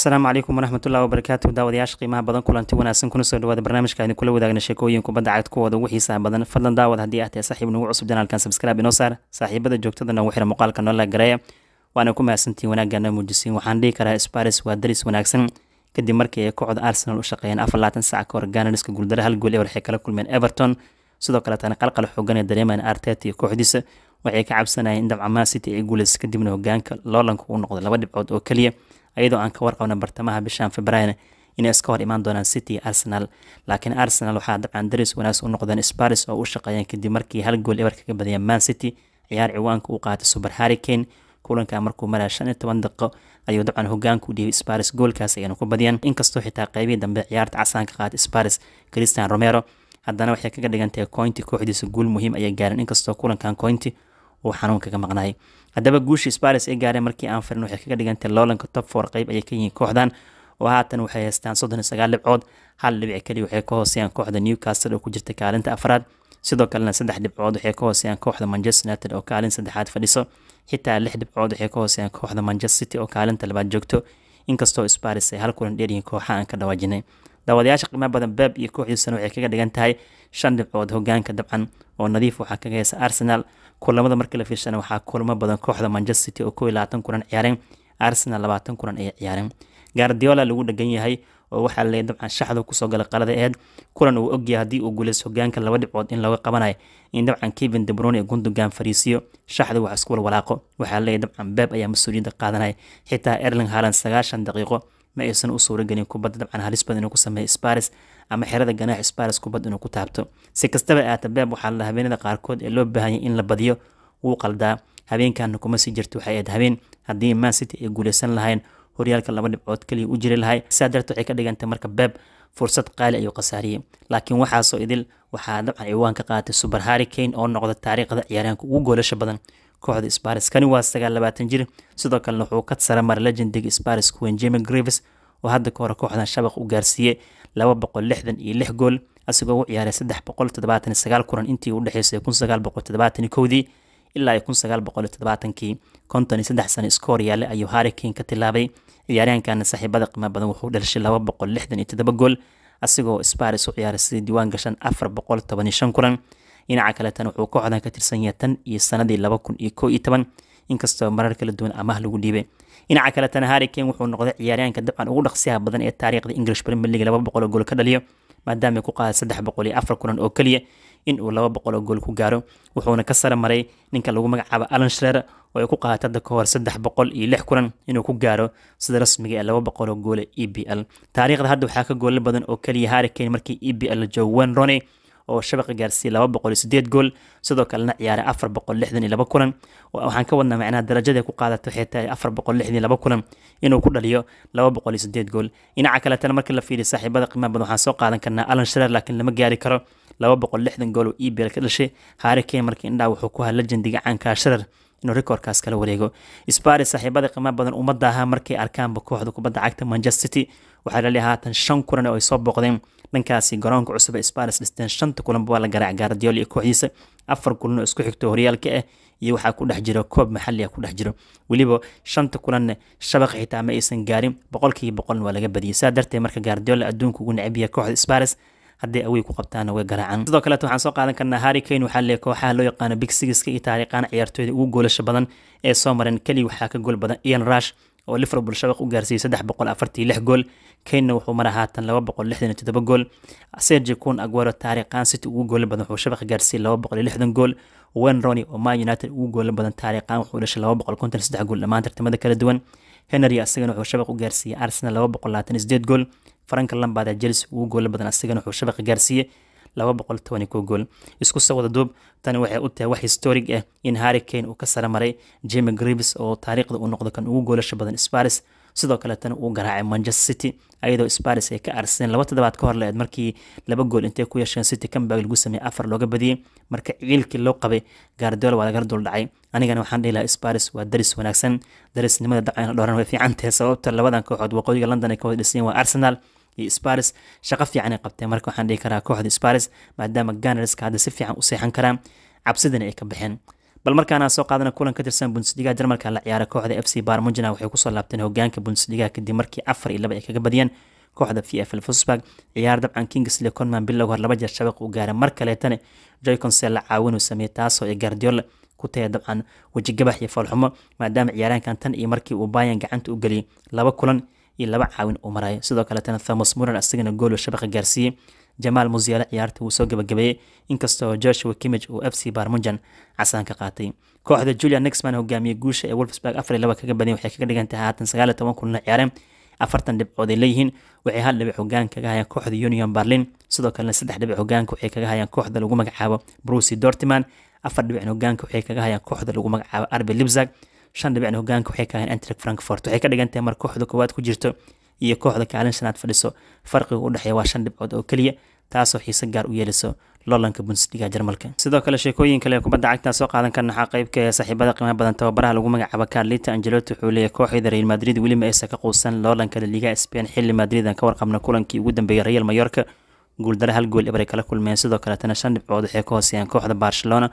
asalaamu calaykum waraxmatullahi wabarakaatu daawadayaasha qiimaha badan kulanti wanaagsan kuna soo dhawaada barnaamijka aynu kula wadaagna sheekooyin kubadda cagta kuwooda ugu xiisaha badan fadlan daawad haddii ah tahay saaxiib nagu cusub janaalkan sabskraibe inoo saar saaxiibada joogtada noogu muuqaalka noola gareeya waana ku mahadsantihin wanaaggaana muujisiin waxaan dhihi karaa sparis waa daris wanaagsan kadib markii ay kooxda arsenal u shaqeeyeen afar laatan sac ka hor ganariska hal gool ee waxay kala kulmeen everton sidoo kale tana qalqal xoogan ee dareemayaan arteta iyo kooxdiisa waxay ka cabsanayeen in dabca city ay guuleysa kadibna hogaanka loolanka uu noqdo laba dhibcood oo keliya ayadoo aan ka warqabna bartamaha bishan februaar inay iska hor imaan doonaan city arsenal laakiin arsenal waxaa dabcan daris wanaagsan u noqdeen sparis oo u shaqeeyeen kadib markii hal gool ebar kaga badiyeen man city ciyaar ciwaanka u qaatay super harricane kulanka markuu maraya shan iyo toban daqiiqo ayuu dabcan hogaanka u dhiibay sparis goolkaas ayayna ku badiyeen inkastoo xitaa qeybihii dambe ciyaarta casaanka qaatay sparis cristian romero haddana waxay kaga dhigantahay cointi kooxdiisa guul muhiim ayay gaareen inkastoo kulankan cointi uu xanuun kaga maqnaay haddaba guusha spares ee gaareen markii aan firin waxay kaga dhigantay loolanka top for qeyb ayay ka yihiin kooxdan oo haatan waxay haystaan soddon sagaal dhibcood hal dhibic keliya waxay ka hooseeyaan kooxda newcastle oo ku jirta kaalinta afraad sidoo kalena saddex dhibcood waxay ka hooseeyaan kooxda manchester united oo kaalin saddexaad fadhiso xitaa lix dhibcood waxay ka hooseeyaan kooxda manchester city oo kaalinta labaad joogto inkastoo spares ay hal kulan dheeryihiin kooxa aan ka dhawaajinay daawadayaasha qiimaha badan beeb iyo kooxdiisana waxay kaga dhigan tahay shan dhibcood hogaanka dabcan oo nadiif waxaa kaga heysa arsenal kulamada markii la fiirsana waxaa kulamo badan kooxda manchester city oo kow labaatan kulan ciyaareen arsenal labaatan kulan ay ciyaareen gaardiola lagu dhagan yahay oo waxaa laleeyahy dabcan shaxdu kusoo galay qalada eed kulan uu ogyahay haddii uu guuleysto hogaanka laba dhibcood in looga qabanayo in dabcan kevin debrone ee gundogan fariisiyo shaxdu wax isku walwalaaqo waxaa laleeyahy dabcan beeb ayaa mas-uuliyadda qaadanaya xitaa erling haaland sagaashan daqiiqo ma aysan u suuragelin kubadda dabcan halis badan inuu ku sameeyo sparis ama xerada ganaax sparis kubad inuu ku taabto si kastaba aata beeb waxaa la habeenada qaarkood ee loo baahanyay in la badiyo wuu qaldaa habeenkaana kuma sii jirto waxay ahayd habeen haddii mancity ay guuleysan lahayn horyaalka laba dhibcood kaliya u jiri lahay saa darteed waxay ka dhigantay marka beeb fursad qaali ayuu khasaariyey laakiin waxaasoo idil waxaa dabcan ciwaan qaatay subar harricane oo noqda taariikhda ciyaaraanka ugu goolasha badan kooxda sbaris kani waa sagaal labaatan jir sidoo kalena wuxuu ka sara mara legendiga sbaris kuwen jemi greves oo hadda ka hore kooxdan shabaq u gaarsiiyey laba boqol lixdan iyo lix gool asigoo u ciyaaray saddex boqol toddobaatan sagaal kulan intii u dhexeysay kun sagaal boqol toddobaatan kowdii ilaa ay kun sagaal boqol toddobaatankii konton iyo saddex sano iskoor yaale ayuu harrikin ka tilaabay ciyaaryahankana saaxiibada qiimo badan wuxuu dhalishay laba boqol lixdan iyo toddoba gool asigoo sbaris u ciyaaray sidii diiwaan gashan afar boqol toban iyo shan kulan dhinaca kaletan wuxuu ka codan ka tirsanya tan iyo sanadii laba kun iyo ko iyo toban inkastoo marar kala duwan amaah lagu dhiibay dhinaca kaletana harrikan wuxuu noqday ciyaaryaanka dabcan ugu dhaqsiyaha badan ee taariikhda english premier league laba boqol oo gool ka dhaliyo maadaama ku qaaday saddex boqol iyo afar kulan oo keliya in uu laba boqol oo gool ku gaaro wuxuuna ka sare maray ninka lagu magacaabo alan shreer oo ay ku qaadatay hadda ka hor saddex boqol iyo lix kulan inuu ku gaaro sida rasmiga ee laba boqol oo gool e b l taariikhda hadda waxaa ka goolal badan oo keliya harrikan markii e b l joe wayne rooney oo shabaqa gaarsiiyey laba boqol sideed gool sidoo kalena ciyaaray afar boqol lixdan iyo laba kulan waxaan ka wadnaa macnaha darajada ku qaadata waxay tahay afar boqol lixdan laba kulan inuu ku dhaliyo laba boqol sideed gool dhinaca kaletana marka la fiiriyo saaxiibada qiimaha badan waxaan soo qaadan karnaa alan sharer laakiin lama gaari karo laba boqol lixdan gool oo ebl ka dhashay harikane marka indhaa wuxuu ku haa lejendi gacaanka sharer inuu rekoorkaas kala wareego sbari saaxiibada qiimaa badan ummadaha markay arkaanba kooxda kubadda cagta manchester city waxaa lali haatan shan kulan oo ay soo booqdeen dhankaasi garoonka cusub ee sparis dhisteen shanta kulanba waa la garaac gaaradiol iyo kooxdiisa afar kulan oo isku xigto horyaalka ah iyo waxaa ku dhex jiro koob maxali ah ku dhex jiro weliba shanta kulanna shabaqa xitaa ma aysan gaarin boqolkiiba boqolna waa laga badiyay saa darteed marka gaardiol adduunka ugu necab kooxda sparis hadday awey ku qabtaana way garaacan sidoo kaleet waxaan soo qaadan karnaa harry kane waxaa leey kooxaha loo yaqaano big sigiska iyo taariikhana ciyaartooyda ugu goolasha badan ee soo mareen keliya waxaa ka gool badan ian rush oo liverpool shabaq u gaarsiiyey saddex boqol afartii lix gool kanena wuxuu mara haatan laba boqol lixdan iyo toddoba gool sergi kun aguero taariikhaan city ugu goola badan wuxuu shabaqa gaarsiiyey laba boqol iyo lixdan gool wayne rony oo man united ugu goola badan taariikhaan wuxuu dhashay laba boqol konton saddex gool dhammaan tartamada kala duwan henry asagana wuxuu shabaq u gaarsiiyey arsenal laba boqol labaatan iyo sideed gool franka lambada chelsea ugu goolo badan asagana wuxuu shabaqa gaarsiiyey laba boqol toban iyo kow gool isku soo wada duub tani waxay u tahay wax historic ah in harry kane uu ka sara maray jimi grives oo taariikhda uu noqdo kan ugu goolasha badan sparis sidoo kaleetana uu garaacay manchester city ayadoo sparis ay ka arseen laba toddobaad ka hor leed markii laba gool intay ku yeesheen city kambag lagu sameeyey afar looga badiyey marka ciilkii loo qabay gaardool waa laga dul dhacay anigana waxaan dhihi lahaa sparis waa daris wanaagsan darisnimada dacayna dhooran way fiican tahay sababta labadan kooxood waqooyiga london ay ka wada dhiseen waa arsenal iyo sparis shaqo fiican ay qabteen marka waxaan dhihi karaa kooxda sparis maadaama ganarska hadda si fiican u seexan karaa cabsidana ay ka baxeen bal markaana soo qaadana kulan ka tirsan bundesliga jarmalka la ciyaara kooxda f c barmugena waxay kusoo laabteen hogaanka bundesliga kadib markii afar iyo laba ay kaga badiyeen kooxda v f l fosburg ciyaar dabcan kingsley conman bilow hor laba jeer shabaq uu gaaray mar kaleetana joyconse la caawin uu sameeyey taasoo ay guardiola ku tahay dabcan wejigabax iyo foolxumo maadaama ciyaaraankan tan iyo markii uu bayan gacanta u geliyey laba kulan iyo laba caawin uu marayo sidoo kaletana thomas muran asagana gool uu shabaqa gaarsiiyey jamaal musiyaale ciyaarta wuu soo gabagabeeyey inkastoo joshua kimij uu f c barmujan casaan ka qaatay kooxda julian nexman hogaamiyey guusha ee wolfsburg afar iyo laba kaga badiyay waxay kaga dhigan tahay haatan sagaal iyo toban kulna ciyaareen afartan dhibcood ay leeyihiin waxay hal dhibic hoggaan kaga hayaan kooxda union berlin sidoo kalena saddex dhibic hoggaanka waxay kaga hayaan kooxda lagu magacaabo brucy dortiman afar dhibicna hoggaanka waxay kaga hayaan kooxda lagu magacaabo arbi libzag shan dhibicna hoggaanka waxay kahayan antrek frankfort waxay ka dhigan tahay mar kooxda koowaad ku jirto iyo kooxda kaalin shanaad fadhiso farqiga u dhexeeya waa shan dhibcood oo keliya taasoo xiise gaar u yeeliso loolanka bundesliga jarmalka sidoo kale sheekooyin kale kubadda cagta soo qaadan karna qeyb qeybka ee ah saaxiibada qiimaha badan tababaraha lagu magacaabo carlita angelotti wuxuu leeyahy kooxeeda real madrid weliba aysan ka quusan loolanka liiga spain xilli madrid aan ka warqabna kulankii ugu dambeeyay real mayorka guuldara hal gool ibray kala kulmeen sidoo kaletana shan dhibcood waxay ka hooseeyaan kooxda barcelona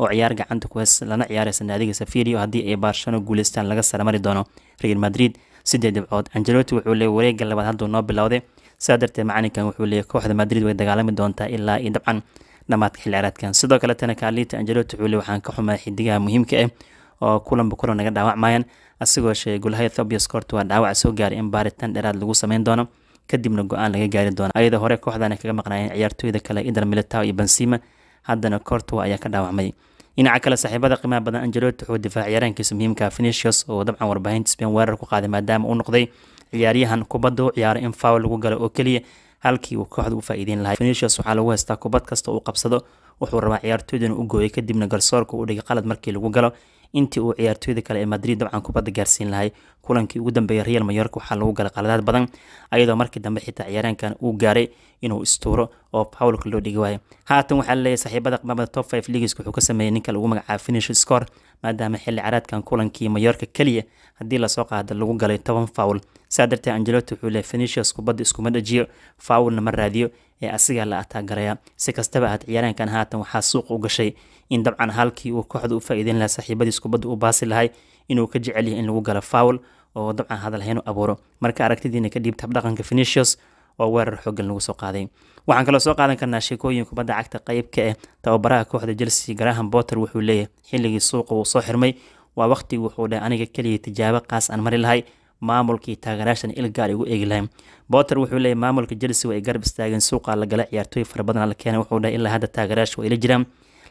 oo ciyaar gacanta kuhees lana ciyaaraya sanaadiga safirio haddii ay barcelona guuleystaan laga saramari doono real madrid siddeed dhibcood angelotti wuxuu leeyay wareega labaad hadduu noo bilowday sidaa darteed macalinkan wuxuu leeyahy kooxda madrid way dagaalami doontaa ilaa iyo dabcan dhammaadka xilli sidoo kaletana kaalita angeloti wuxuu leey waxaan ka xumaa xidigaha muhiimka ah oo kulanba kulan naga dhaawacmayaan asigoo sheegay golaha ethoobiya scorta waa dhaawaca soo gaaray in baaritaan dheeraad lagu sameyn doono kadibna go-aan laga gaari doono ayada hore kooxdana kaga maqnaayeen ciyaartooyda kale idar militaw iyo bansima haddana kortowa ayaa ka dhaawacmay dhinaca kale saaxiibada qiimaha badan angeloti wuxuu difaac ciyaaraankiisa muhiimka finicius ah, oo dabcan warbaahinta spain weerar ku qaaday maadaama uu noqday ciyaaryahan kubadda u ciyaaray in faawal lagu galo oo keliya halkii uu kooxda u faa'iideyn lahay venetius waxaa lagu haystaa kubad kasta uu qabsado wuxuu rabaa ciyaartooyda u gooyay kadibna garsoorka uu dhigay qalad markii lagu galo intii uu ciyaartooyda kale ee madrid dabcan kubadda gaarsiin lahay kulankii ugu dambeeyay real mayork waxaa lagu galay qaladaad badan ayadoo markii dambe xitaa ciyaaryaankan uu gaaray inuu istuuro oo powlka loo dhigi waayo haatan waxaa laleeyahy saaxiibada qamada top five ligis wuxuu ka sameeyey ninka lagu magacaaba finish score maadaama xilli caraadkan kulankii mayorka keliya haddii lasoo qaada lagu galay toban fawl saa darteed angeloti wuxuu leehay finishers kubadda iskuma dhajiyo faawlna ma raadiyo ee asigaa la ataagaraya si kastaba ahaad ciyaaraankan haatan waxaa suuq u gashay in dabcan halkii uu kooxda u faa'iideyn lahaa saaxiibadiis ingiriis kubadda uu baasi lahay inuu ka jecel yahay in lagu galo fowl oo dabcan hadalhaynu abuuro marka aragtidiina ka dhiibta finicius waa weerar xoogan lagu soo qaaday waxaan kaloo soo qaadan karnaa sheekooyin kubadda cagta qeybka eh ah. tababaraha kooxda chelsea graham botter wuxuu leeyahay xilligii suuqa uu soo xirmay waa waqtigii wuxuu dhahay aniga keliya tijaabo qaas aan mari lahay maamulkii taageeraashan ilgaal igu eegi lahay botter wuxuu leeyahy maamulka chelsea waa ay garab istaageen suuqa lagala ciyaartooy fara la keenay wuxuu dhahay ilaa hadda taageeraasha waa ila jiraan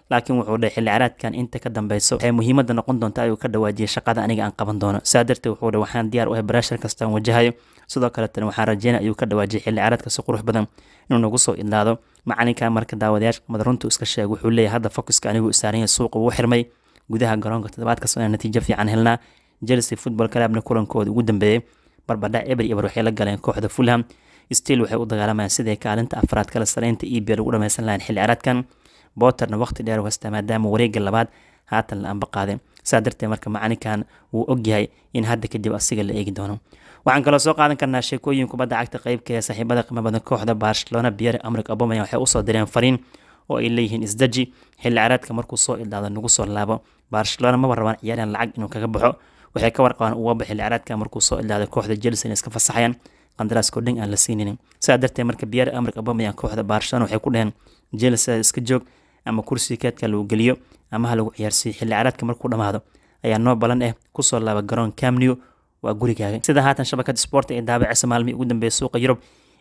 laakiin wuxuu dhahay xilli caraadkan inta ka dambeyso waxay muhiimada noqon doonta ayuu ka dhawaajiyay shaqada aniga aan qaban doono saa darteed wuxuu dhahay waxaan diyaar u ahay barashar kastaan wajahayo sidoo kaleetana waxaan rajeynaya ayuu ka dhawaajiyay xilli caraadka si qurux badan inuu nagu soo idlaado macalinka marka daawadayaasha madaruntu iska sheega wuxuu leeyahay hadda focuska anigu isaaranya suuqa ugu xirmay gudaha garoonka toddobaadkas inaan natiijo fiican helnaa chelsea football clubna kulankooda ugu dambeeyey barbadhac eber eber waxay la galeen kooxda fulham stiil waxay u dagaalamayaan siday kaalinta afraad kala saraynta ebl ugu dhameysan lahayn xilli caraadkan booterna waqti dheer wasta maadaama wareega labaad haatan la ambaqaaday saa darteed marka macalinkan wuu ogyahay in hadda kadib asiga la eegi doono waxaan kaloo soo qaadan karnaa sheekooyin kubadda cagta qaybkeeda saaxiibada qiimo badan kooxda barcelona biyer amrik abomayan waxay usoo direen fariin oo ay leeyihiin isdaji xilli caraadka markuu soo ildaado nagu soo laabo barcelona maba rabaan ciyaaryan lacag inuu kaga baxo waxay ka warqabaan uwaba xilli caraadka markuu soo ildaado kooxda chelsea inay iska fasaxayaan qandaraaskoo dhan aan la siinaynin sidaa darteed marka biyer amrik abomayan kooxda barcelona waxay ku dhaheen chelsea iska joog ama kursiga kaadka lagu geliyo ama ha lagu ciyaarsiiyo xilli caraadka markuu dhamaado ayaa noo balan ah eh kusoo laaba garoon camnew waa gurigaaga sida haatan shabakad sport ee daabaceysa maalmihii ugu dambeeya suuqa yurub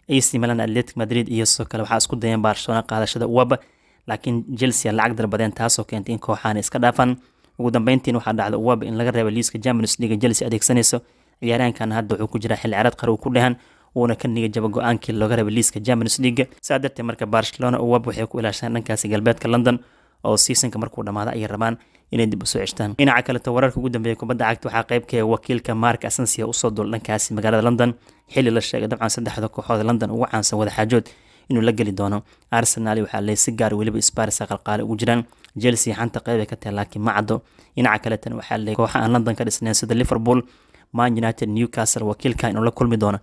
ac milan atletic madrid iyo sidoo kale waxaa isku dayeen barcelona qaadashada uwaba laakiin chelsea lacag darbadeen taasoo keentay in kooxaana iska dhaafan ugu dambeyntiin waxaa dhacda uwaba in laga reeba liiska champions leaga chelsea adeegsanayso ciyaaraankan hadda wuxuu ku jiraa xilli caraad qaro u ku dhehan wuuna ka niga jaba go-aankii looga rabay liiska champions leaga saa darteed marka barcelona uwab waxay ku ilaashadeen dhankaasi galbeedka london oo seasonka markuu dhamaado ayay rabaan inay dib usoo ceshtaan dhinaca kaleto wararka ugu dambeeya kubadda cagta waxaa qaybka ah wakiilka mark asensia usoo duul dhankaasi magaalada london xilli la sheegay dabcan saddexda kooxooda london ugu caansan wadaxaajood inuu la geli doono arsenal waxaa le si gaar weliba sbaris qalqaale ugu jiraan chelsea xanta qeyb ay ka tahay laakiin ma caddo dhinaca kaletana waxaa le kooxa aan london ka dhisnayn sida liverpool man united newcastle wakiilka inuu la kulmi doono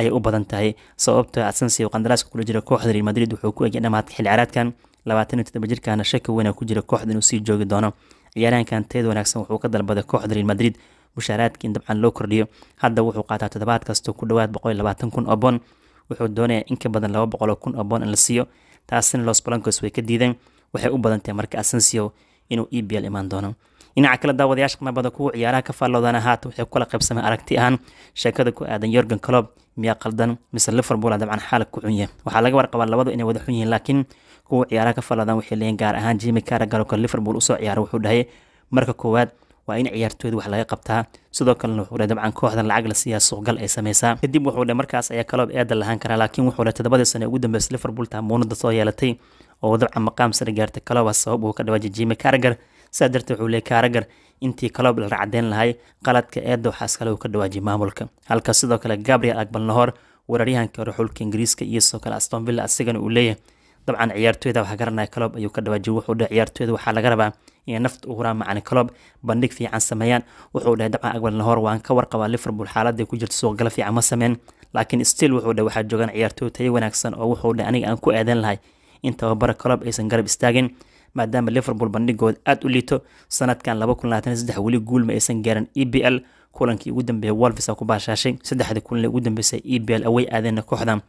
ayay u badan tahay sababto asensio ah qandaraaska kula jira kooxda real madrid wuxuu ku egya dhamaadka xilli caraadkan labaatan iyo toddoba jirkaana shaki weyn ku jira kooxda inuu sii joogi doono ciyaaraankan teed wanaagsan wuxuu ka dalbaday kooxda real madrid mushaaraadka in dabcan loo kordhiyo hadda wuxuu qaataa toddobaad kastoo ku dhowaad boqol iyo labaatan kun oo wuxuu doonayaa in ka badan laba boqol oo kun oo in la siiyo taasina los balancos way ka diideen waxay u badan marka asensio inuu e b l imaan doono dhinaca kale daawadayaasha qimabada kuwa ciyaaraha ka faalloodana haata waxay kukala qaybsameen aragti ahaan sheekada ku aadan yorgan colob miyaa qaldan mise liverpool dabcan xaalad ku cunye waxaa laga warqabaa labadu inay wada xun yihiin laakiin kuwa ciyaaraha ka faalloodan waxay leeyiin gaar ahaan jimi caragaro liverpool usoo ciyaara wuxuu dhahay marka koowaad waa in ciyaartooyda wax laga qabtaa sidoo kalena wuxuu dhe dabcan kooxdan lacag la siiyaa suuqgal ay samaysaa kadib wuxuu dhe markaas ayaa kaloob eeda lahaan karaa laakiin wuxuu dhe toddobadii sane ugu dambeysay liverpool taamuunada soo yeelatay oo dabcan maqaam sare gaartay kalooba sabab uu ka dhawaajay jimi carragar saa darteed wuxuu leey kaaragar intii kaloo la caddeyn lahay qaladka eedda waxaa iskale uu ka dhawaajiyay maamulka halka sidoo kale gabriel agbalnahor weeraryahanka hore xulka ingiriiska iyo sidoo kale aston villa asigana uu leeyahay dabcan ciyaartooyda waxaa garanaya coloob ayuu ka dhawaajiyay wuxuu dhahay ciyaartooyda waxaa laga rabaa inay naft u huraan macalin coloob bandhig fiican sameeyaan wuxuu dhahay dabcan agwal waan ka warqabaa liverpool xaaladday ku jirto suuqgala fiican ma sameyn laakiin still wuxuu dhahay waxaa joogaan ciyaartooy tayo wanaagsan oo wuxuu dhahay aniga aan ku aadan lahay in tababara coloob aysan garab istaagin maadaama liverpool bandhigood aad u liito sanadkan weli guul ma aysan gaaran e b l kulankii ugu dambeeya wolvisa ku baashaashay saddexdii kulan ee ugu dambeysay e b l away aadeenna kooxda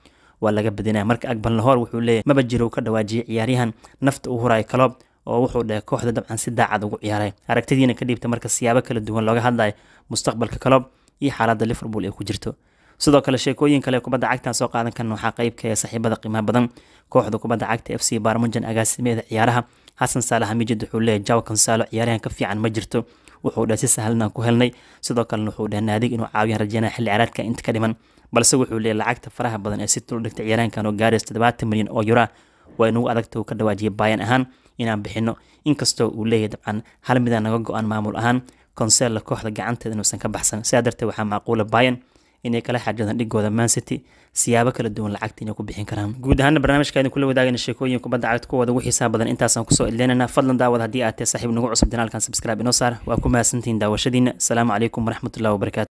waa laga badinaya marka akban lahor wuxuu leeyahy maba jiro ka dhawaajiyay ciyaaryahan nafta uu horaay kaloob oo wuxuu dheh kooxda dabcan si daacad ugu ciyaaray aragtidiina ka dhiibta marka siyaabo kala duwan looga hadlayo mustaqbalka kaloob iyo xaaladda liverpool ee ku jirto sidoo kale sheekooyin kale kubadda cagtan soo qaadan karna waxaa qeybka ee ah saaxiibada qiimaha badan kooxda kubadda cagta f c barmunjan agaasimaeeda ciyaaraha xasan saale hamijid wuxuu leeyahy jaw kansaalo ciyaaryahan ka fiican ma jirto wuxuu dheh si sahlan ku helnay sidoo kalena wuxuu dheh naadig inuu caawiyaan rajeynaya xilli caraadka inta ka dhiman balse wuxuu leeyahy lacagta faraha badan ee si tulu dhigtay ciyaaryahankan oo gaaraysa toddobaatan milyan oo yura ah. waa inugu adagta uu ka dhawaajiyay baayan ahaan inaan bixino inkastoo uu leeyahay dabcan hal midaan naga go-aan maamul ahaan konseella kooxda gacanteeda inuusan ka baxsan sidaa darteed waxaa macquula baayan inay kala xaajadaan dhigooda man city siyaabo kala duwan lacagta inay ku bixin karaan guud ahaana barnaamijka idin kula wadaagayna sheekooyin kubadda cagta kuwada ugu xiisaha badan intaasaan kusoo idleynana fadlan daawad haddii aad tahay saaxiib nagu cusub janaalkan subscribe inoo saar waa ku mahadsantihiin daawashadiina asalaamu calaykum waraxmatullahi wabarakatu